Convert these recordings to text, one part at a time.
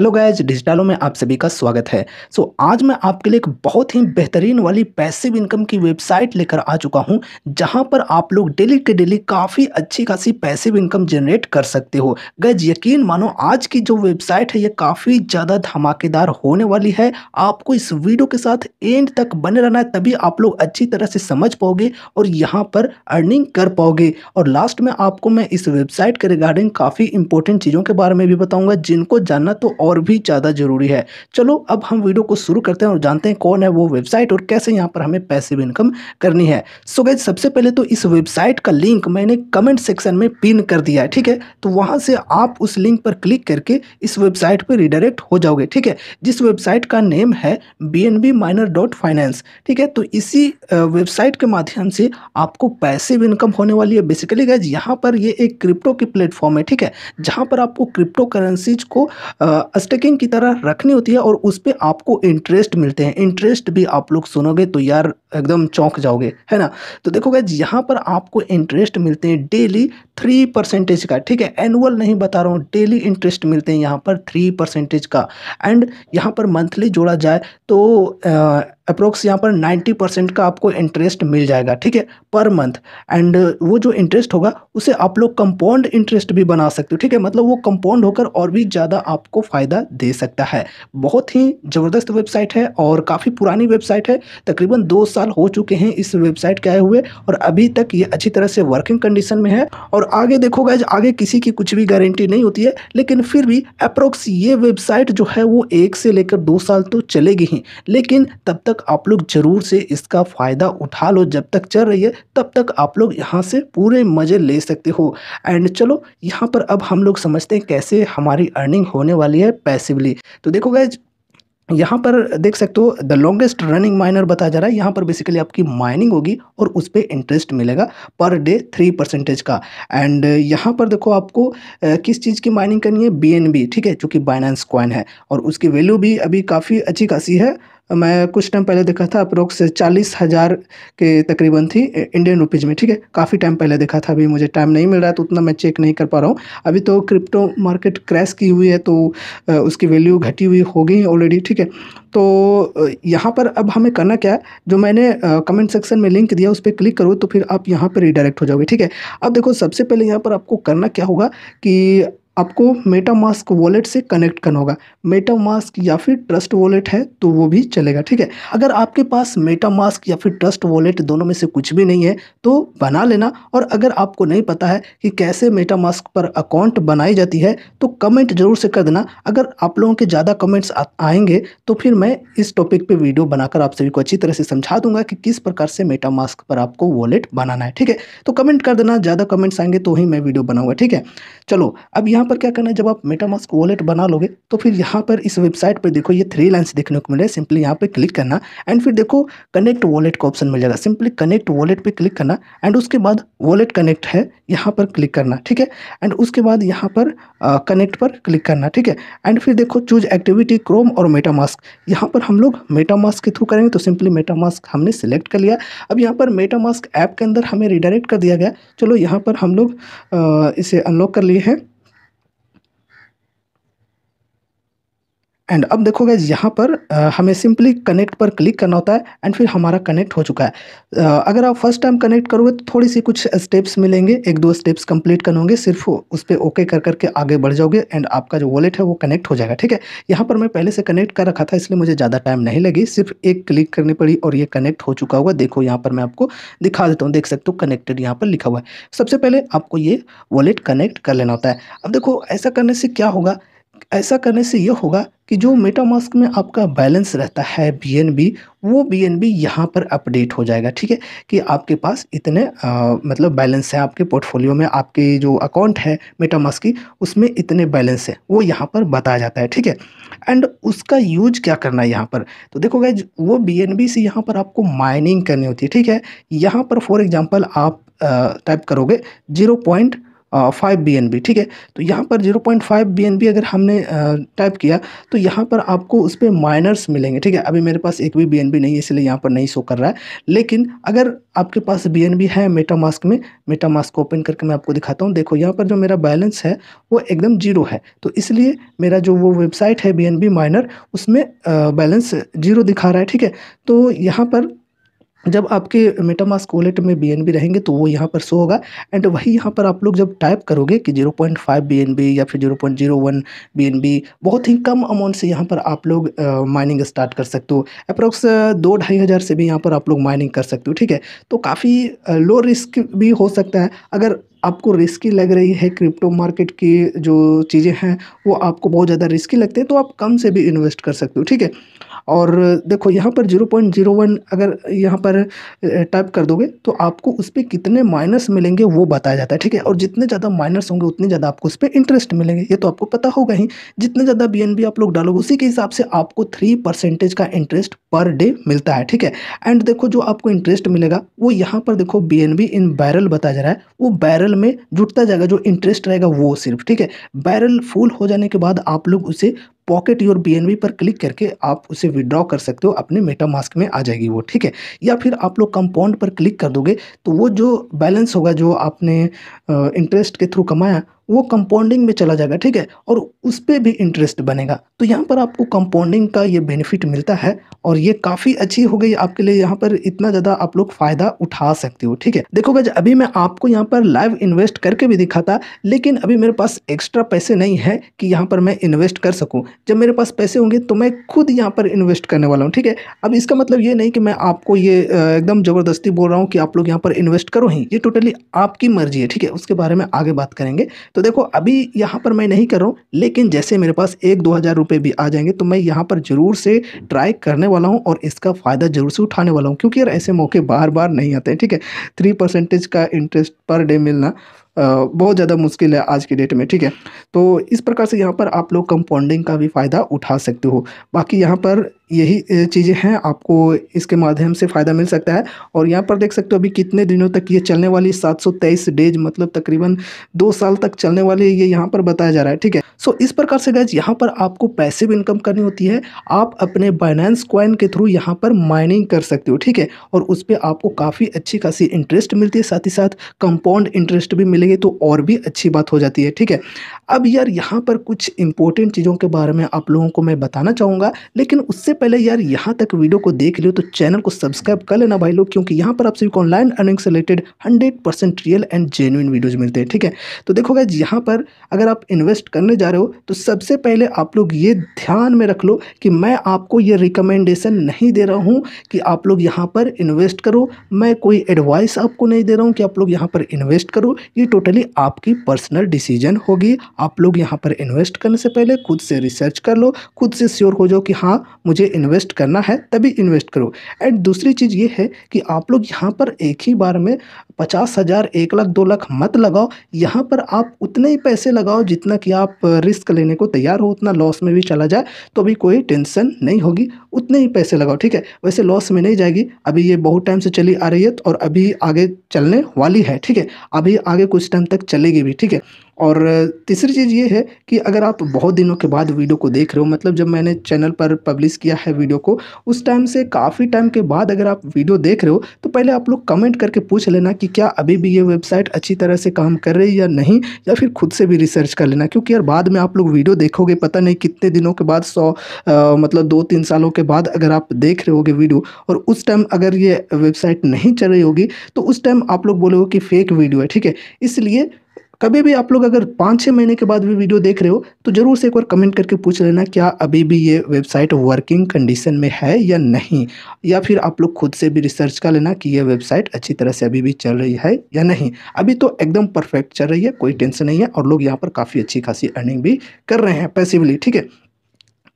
hello guys डिजिटलों में आप सभी का स्वागत है सो so, आज मैं आपके लिए एक बहुत ही बेहतरीन वाली पैसिव इनकम की वेबसाइट लेकर आ चुका हूं जहां पर आप लोग डेली के डेली काफ़ी अच्छी खासी पैसिव इनकम जनरेट कर सकते हो गैज यकीन मानो आज की जो वेबसाइट है ये काफ़ी ज़्यादा धमाकेदार होने वाली है आपको इस वीडियो के साथ एंड तक बने रहना है तभी आप लोग अच्छी तरह से समझ पाओगे और यहाँ पर अर्निंग कर पाओगे और लास्ट में आपको मैं इस वेबसाइट के रिगार्डिंग काफ़ी इंपॉर्टेंट चीज़ों के बारे में भी बताऊँगा जिनको जानना तो और और भी ज़्यादा ज़रूरी है चलो अब हम वीडियो को शुरू करते हैं और जानते हैं कौन है वो वेबसाइट और कैसे यहाँ पर हमें पैसे इनकम करनी है सो गैज सबसे पहले तो इस वेबसाइट का लिंक मैंने कमेंट सेक्शन में पिन कर दिया है ठीक है तो वहाँ से आप उस लिंक पर क्लिक करके इस वेबसाइट पर रिडायरेक्ट हो जाओगे ठीक है जिस वेबसाइट का नेम है B N B miner dot finance ठीक है तो इसी वेबसाइट के माध्यम से आपको पैसे भी इनकम होने वाली है बेसिकली गैज यहाँ पर ये एक क्रिप्टो की प्लेटफॉर्म है ठीक है जहाँ पर आपको क्रिप्टो करेंसीज को स्टेकिंग की तरह रखनी होती है और उस पर आपको इंटरेस्ट मिलते हैं इंटरेस्ट भी आप लोग सुनोगे तो यार एकदम चौंक जाओगे है ना तो देखो गैज यहाँ पर आपको इंटरेस्ट मिलते हैं डेली थ्री परसेंटेज का ठीक है एनुअल नहीं बता रहा हूँ डेली इंटरेस्ट मिलते हैं यहाँ पर थ्री परसेंटेज का एंड यहाँ पर मंथली जोड़ा जाए तो आ, अप्रोक्स यहाँ पर 90 परसेंट का आपको इंटरेस्ट मिल जाएगा ठीक है पर मंथ एंड वो जो इंटरेस्ट होगा उसे आप लोग कंपाउंड इंटरेस्ट भी बना सकते हो ठीक है मतलब वो कंपाउंड होकर और भी ज़्यादा आपको फ़ायदा दे सकता है बहुत ही ज़बरदस्त वेबसाइट है और काफ़ी पुरानी वेबसाइट है तकरीबन दो साल हो चुके हैं इस वेबसाइट के आए हुए और अभी तक ये अच्छी तरह से वर्किंग कंडीशन में है और आगे देखोगा आगे किसी की कुछ भी गारंटी नहीं होती है लेकिन फिर भी अप्रोक्स ये वेबसाइट जो है वो एक से लेकर दो साल तो चलेगी ही लेकिन तब तक तक आप लोग ज़रूर से इसका फ़ायदा उठा लो जब तक चल रही है तब तक आप लोग यहाँ से पूरे मज़े ले सकते हो एंड चलो यहाँ पर अब हम लोग समझते हैं कैसे हमारी अर्निंग होने वाली है पैसिवली तो देखो गैज यहाँ पर देख सकते हो द लॉन्गेस्ट रनिंग माइनर बताया जा रहा है यहाँ पर बेसिकली आपकी माइनिंग होगी और उस पर इंटरेस्ट मिलेगा पर डे थ्री परसेंटेज का एंड यहाँ पर देखो आपको किस चीज़ की माइनिंग करनी है बी ठीक है जो कि बाइनेंस क्वाइन है और उसकी वैल्यू भी अभी काफ़ी अच्छी खासी है मैं कुछ टाइम पहले देखा था अप्रोक्स चालीस हज़ार के तकरीबन थी इंडियन रुपीज़ में ठीक है काफ़ी टाइम पहले देखा था अभी मुझे टाइम नहीं मिल रहा है तो उतना मैं चेक नहीं कर पा रहा हूँ अभी तो क्रिप्टो मार्केट क्रैश की हुई है तो उसकी वैल्यू घटी हुई हो गई ऑलरेडी ठीक है तो यहाँ पर अब हमें करना क्या है जो मैंने कमेंट सेक्शन में लिंक दिया उस पर क्लिक करो तो फिर आप यहाँ पर रिडायरेक्ट हो जाओगे ठीक है अब देखो सबसे पहले यहाँ पर आपको करना क्या होगा कि आपको मेटामास्क वॉलेट से कनेक्ट करना होगा मेटामास्क या फिर ट्रस्ट वॉलेट है तो वो भी चलेगा ठीक है अगर आपके पास मेटामास्क या फिर ट्रस्ट वॉलेट दोनों में से कुछ भी नहीं है तो बना लेना और अगर आपको नहीं पता है कि कैसे मेटामास्क पर अकाउंट बनाई जाती है तो कमेंट जरूर से कर देना अगर आप लोगों के ज़्यादा कमेंट्स आएंगे तो फिर मैं इस टॉपिक पर वीडियो बनाकर आप सभी को अच्छी तरह से समझा दूंगा कि किस प्रकार से मेटामास्क पर आपको वॉलेट बनाना है ठीक है तो कमेंट कर देना ज़्यादा कमेंट्स आएंगे तो ही मैं वीडियो बनाऊँगा ठीक है चलो अब यहाँ पर क्या करना है जब आप मेटामास्क वॉलेट बना लोगे तो फिर यहाँ पर इस वेबसाइट पर देखो ये थ्री लाइन्स देखने को मिले सिंपली यहाँ पर क्लिक करना एंड फिर देखो कनेक्ट वॉलेट का ऑप्शन मिल जाएगा सिंपली कनेक्ट वॉलेट पर क्लिक करना एंड उसके बाद वॉलेट कनेक्ट है यहाँ पर क्लिक करना ठीक है एंड उसके बाद यहाँ पर कनेक्ट पर क्लिक करना ठीक है एंड फिर देखो चूज एक्टिविटी क्रोम और मेटामास्क यहाँ पर हम लोग मेटामास्क के थ्रू करेंगे तो सिंपली मेटामास्क हमने सेलेक्ट कर लिया अब यहाँ पर मेटामास्क ऐप के अंदर हमें रिडायरेक्ट कर दिया गया चलो यहाँ पर हम लोग इसे अनलॉक कर लिए हैं एंड अब देखो यहाँ पर आ, हमें सिंपली कनेक्ट पर क्लिक करना होता है एंड फिर हमारा कनेक्ट हो चुका है आ, अगर आप फर्स्ट टाइम कनेक्ट करोगे तो थोड़ी सी कुछ स्टेप्स मिलेंगे एक दो स्टेप्स कंप्लीट करोगे सिर्फ उस पर ओके कर करके आगे बढ़ जाओगे एंड आपका जो वॉलेट है वो कनेक्ट हो जाएगा ठीक है यहाँ पर मैं पहले से कनेक्ट कर रखा था इसलिए मुझे ज़्यादा टाइम नहीं लगी सिर्फ एक क्लिक करनी पड़ी और ये कनेक्ट हो चुका हुआ देखो यहाँ पर मैं आपको दिखा देता हूँ देख सकते हो कनेक्टेड यहाँ पर लिखा हुआ है सबसे पहले आपको ये वॉलेट कनेक्ट कर लेना होता है अब देखो ऐसा करने से क्या होगा ऐसा करने से यह होगा कि जो मेटामास्क में आपका बैलेंस रहता है बी वो बी एन बी यहाँ पर अपडेट हो जाएगा ठीक है कि आपके पास इतने आ, मतलब बैलेंस है आपके पोर्टफोलियो में आपके जो अकाउंट है मेटामास्क की उसमें इतने बैलेंस है वो यहाँ पर बताया जाता है ठीक है एंड उसका यूज क्या करना है यहाँ पर तो देखो वो बी से यहाँ पर आपको माइनिंग करनी होती है ठीक है यहाँ पर फॉर एग्ज़ाम्पल आप टाइप करोगे जीरो पॉइंट फाइव बी ठीक है तो यहाँ पर जीरो पॉइंट फाइव बी अगर हमने टाइप किया तो यहाँ पर आपको उस पर माइनर्स मिलेंगे ठीक है अभी मेरे पास एक भी बी नहीं है इसलिए यहाँ पर नहीं शो कर रहा है लेकिन अगर आपके पास बी है मेटामास्क में मेटामास्क ओपन करके मैं आपको दिखाता हूँ देखो यहाँ पर जो मेरा बैलेंस है वो एकदम जीरो है तो इसलिए मेरा जो वो वेबसाइट है बी माइनर उसमें बैलेंस जीरो दिखा रहा है ठीक है तो यहाँ पर जब आपके मेटामास्क वॉलेट में बी रहेंगे तो वो यहाँ पर शो होगा एंड वही यहाँ पर आप लोग जब टाइप करोगे कि 0.5 पॉइंट या फिर 0.01 पॉइंट बहुत ही कम अमाउंट से यहाँ पर आप लोग माइनिंग स्टार्ट कर सकते हो अप्रोक्स दो ढाई हज़ार से भी यहाँ पर आप लोग माइनिंग कर सकते हो ठीक है तो काफ़ी लो रिस्क भी हो सकता है अगर आपको रिस्की लग रही है क्रिप्टो मार्केट की जो चीज़ें हैं वो आपको बहुत ज़्यादा रिस्की लगते हैं तो आप कम से भी इन्वेस्ट कर सकते हो ठीक है और देखो यहाँ पर जीरो पॉइंट जीरो वन अगर यहाँ पर टाइप कर दोगे तो आपको उस पर कितने माइनस मिलेंगे वो बताया जाता है ठीक है और जितने ज़्यादा माइनस होंगे उतने ज़्यादा आपको उस पर इंटरेस्ट मिलेंगे ये तो आपको पता होगा ही जितने ज़्यादा बी आप लोग डालोगे उसी के हिसाब से आपको थ्री परसेंटेज का इंटरेस्ट पर डे मिलता है ठीक है एंड देखो जो आपको इंटरेस्ट मिलेगा वो यहाँ पर देखो बी इन बैरल बताया जा रहा है वो बैरल बैरल में जुटता जाएगा जो इंटरेस्ट रहेगा वो सिर्फ ठीक है बैरल फुल हो जाने के बाद आप लोग उसे पॉकेट योर बी पर क्लिक करके आप उसे विड्रॉ कर सकते हो अपने मेटा मास्क में आ जाएगी वो ठीक है या फिर आप लोग कंपाउंड पर क्लिक कर दोगे तो वो जो बैलेंस होगा जो आपने इंटरेस्ट के थ्रू कमाया वो कंपाउंडिंग में चला जाएगा ठीक है और उस पर भी इंटरेस्ट बनेगा तो यहाँ पर आपको कंपाउंडिंग का ये बेनिफिट मिलता है और ये काफ़ी अच्छी हो गई आपके लिए यहाँ पर इतना ज़्यादा आप लोग फ़ायदा उठा सकते हो ठीक है देखो भाई अभी मैं आपको यहाँ पर लाइव इन्वेस्ट करके भी दिखाता लेकिन अभी मेरे पास एक्स्ट्रा पैसे नहीं है कि यहाँ पर मैं इन्वेस्ट कर सकूँ जब मेरे पास पैसे होंगे तो मैं खुद यहाँ पर इन्वेस्ट करने वाला हूँ ठीक है अब इसका मतलब ये नहीं कि मैं आपको ये एकदम ज़बरदस्ती बोल रहा हूँ कि आप लोग यहाँ पर इन्वेस्ट करो ही ये टोटली आपकी मर्जी है ठीक है उसके बारे में आगे बात करेंगे तो तो देखो अभी यहाँ पर मैं नहीं कर रहा हूँ लेकिन जैसे मेरे पास एक दो हज़ार रुपये भी आ जाएंगे तो मैं यहाँ पर ज़रूर से ट्राई करने वाला हूँ और इसका फ़ायदा ज़रूर से उठाने वाला हूँ क्योंकि यार ऐसे मौके बार बार नहीं आते हैं ठीक है थ्री परसेंटेज का इंटरेस्ट पर डे मिलना बहुत ज़्यादा मुश्किल है आज की डेट में ठीक है तो इस प्रकार से यहाँ पर आप लोग कंपाउंडिंग का भी फ़ायदा उठा सकते हो बाकी यहाँ पर यही चीज़ें हैं आपको इसके माध्यम से फ़ायदा मिल सकता है और यहाँ पर देख सकते हो अभी कितने दिनों तक ये चलने वाली 723 डेज मतलब तकरीबन दो साल तक चलने वाली ये यहाँ पर बताया जा रहा है ठीक है सो इस प्रकार से गैज यहाँ पर आपको पैसे भी इनकम करनी होती है आप अपने बाइनेंस क्वाइन के थ्रू यहाँ पर माइनिंग कर सकते हो ठीक है और उस पर आपको काफ़ी अच्छी खासी इंटरेस्ट मिलती है साथ ही साथ कंपाउंड इंटरेस्ट भी मिलेगी तो और भी अच्छी बात हो जाती है ठीक है अब यार यहाँ पर कुछ इंपॉर्टेंट चीज़ों के बारे में आप लोगों को मैं बताना चाहूँगा लेकिन उससे पहले यार यहाँ तक वीडियो को देख लियो तो चैनल को सब्सक्राइब कर लेना भाई लोग क्योंकि यहाँ पर आप सभी ऑनलाइन अर्निंग से related hundred percent real and genuine videos मिलते हैं ठीक है तो देखो गैज यहाँ पर अगर आप इन्वेस्ट करने जा रहे हो तो सबसे पहले आप लोग ये ध्यान में रख लो कि मैं आपको ये रिकमेंडेशन नहीं दे रहा हूँ कि आप लोग यहाँ पर इन्वेस्ट करो मैं कोई एडवाइस आपको नहीं दे रहा हूँ कि आप लोग यहाँ पर इन्वेस्ट करो ये टोटली आपकी पर्सनल डिसीजन होगी आप लोग यहाँ पर इन्वेस्ट करने से पहले खुद से रिसर्च कर लो खुद से श्योर हो जाओ कि हाँ मुझे इन्वेस्ट करना है तभी इन्वेस्ट करो एंड दूसरी चीज़ ये है कि आप लोग यहाँ पर एक ही बार में पचास हज़ार एक लाख दो लाख मत लगाओ यहाँ पर आप उतने ही पैसे लगाओ जितना कि आप रिस्क लेने को तैयार हो उतना लॉस में भी चला जाए तो भी कोई टेंशन नहीं होगी उतने ही पैसे लगाओ ठीक है वैसे लॉस में नहीं जाएगी अभी ये बहुत टाइम से चली आ रही है और अभी आगे चलने वाली है ठीक है अभी आगे कुछ टाइम तक चलेगी भी ठीक है और तीसरी चीज़ ये है कि अगर आप बहुत दिनों के बाद वीडियो को देख रहे हो मतलब जब मैंने चैनल पर पब्लिश किया है वीडियो को उस टाइम से काफ़ी टाइम के बाद अगर आप वीडियो देख रहे हो तो पहले आप लोग कमेंट करके पूछ लेना कि क्या अभी भी ये वेबसाइट अच्छी तरह से काम कर रही है या नहीं या फिर खुद से भी रिसर्च कर लेना क्योंकि यार बाद में आप लोग वीडियो देखोगे पता नहीं कितने दिनों के बाद सौ मतलब दो तीन सालों के बाद अगर आप देख रहे होगे वीडियो और उस टाइम अगर ये वेबसाइट नहीं चल रही होगी तो उस टाइम आप लोग बोलोगे कि फ़ेक वीडियो है ठीक है इसलिए कभी भी आप लोग अगर पाँच छः महीने के बाद भी वीडियो देख रहे हो तो ज़रूर से एक बार कमेंट करके पूछ लेना क्या अभी भी ये वेबसाइट वर्किंग कंडीशन में है या नहीं या फिर आप लोग खुद से भी रिसर्च कर लेना कि यह वेबसाइट अच्छी तरह से अभी भी चल रही है या नहीं अभी तो एकदम परफेक्ट चल रही है कोई टेंशन नहीं है और लोग यहाँ पर काफ़ी अच्छी खासी अर्निंग भी कर रहे हैं पैसिवली ठीक है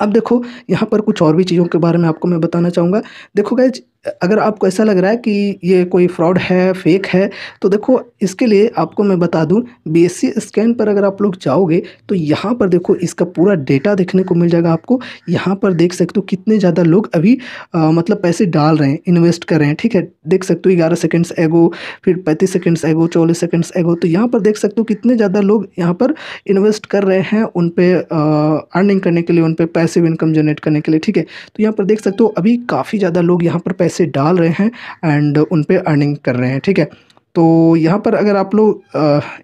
अब देखो यहाँ पर कुछ और भी चीज़ों के बारे में आपको मैं बताना चाहूँगा देखो गैज अगर आपको ऐसा लग रहा है कि ये कोई फ्रॉड है फेक है तो देखो इसके लिए आपको मैं बता दूं बीएससी स्कैन पर अगर आप लोग जाओगे तो यहाँ पर देखो इसका पूरा डेटा देखने को मिल जाएगा आपको यहाँ पर देख सकते हो कितने ज़्यादा लोग अभी आ, मतलब पैसे डाल रहे हैं इन्वेस्ट कर रहे हैं ठीक है देख सकते हो ग्यारह सेकेंड्स एगो फिर पैंतीस सेकेंड्स एगो चौलीस सेकेंड्स एगो तो यहाँ पर देख सकते हो कितने ज़्यादा लोग यहाँ पर इन्वेस्ट कर रहे हैं उन पर अर्निंग करने के लिए उन पर पैसे इनकम जनरेट करने के लिए ठीक है तो यहाँ पर देख सकते हो अभी काफ़ी ज़्यादा लोग यहाँ पर पैसे पैसे डाल रहे हैं एंड उन पर अर्निंग कर रहे हैं ठीक है तो यहाँ पर अगर आप लोग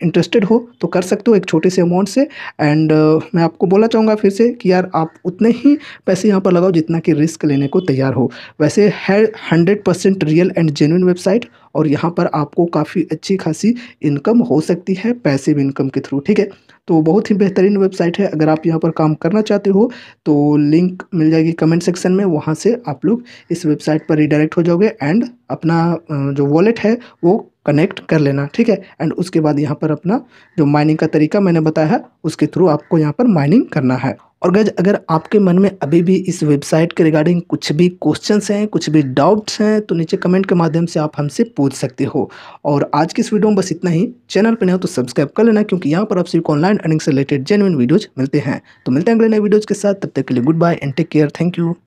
इंटरेस्टेड हो तो कर सकते हो एक छोटे से अमाउंट से एंड मैं आपको बोलना चाहूँगा फिर से कि यार आप उतने ही पैसे यहाँ पर लगाओ जितना कि रिस्क लेने को तैयार हो वैसे है hundred percent real and genuine website और यहाँ पर आपको काफ़ी अच्छी खासी इनकम हो सकती है भी इनकम के थ्रू ठीक है तो बहुत ही बेहतरीन वेबसाइट है अगर आप यहाँ पर काम करना चाहते हो तो लिंक मिल जाएगी कमेंट सेक्शन में वहाँ से आप लोग इस वेबसाइट पर रिडायरेक्ट हो जाओगे एंड अपना जो वॉलेट है वो कनेक्ट कर लेना ठीक है एंड उसके बाद यहाँ पर अपना जो माइनिंग का तरीका मैंने बताया है उसके थ्रू आपको यहाँ पर माइनिंग करना है और गज अगर आपके मन में अभी भी इस वेबसाइट के रिगार्डिंग कुछ भी क्वेश्चंस हैं कुछ भी डाउट्स हैं तो नीचे कमेंट के माध्यम से आप हमसे पूछ सकते हो और आज की इस वीडियो में बस इतना ही चैनल पर नहीं हो तो सब्सक्राइब कर लेना क्योंकि यहाँ पर आप सिर्फ ऑनलाइन अर्निंग से रिलेटेड जेनविन वीडियोज़ मिलते हैं तो मिलते हैं अगले नए वीडियोज़ के साथ तब तक के लिए good bye and take care thank you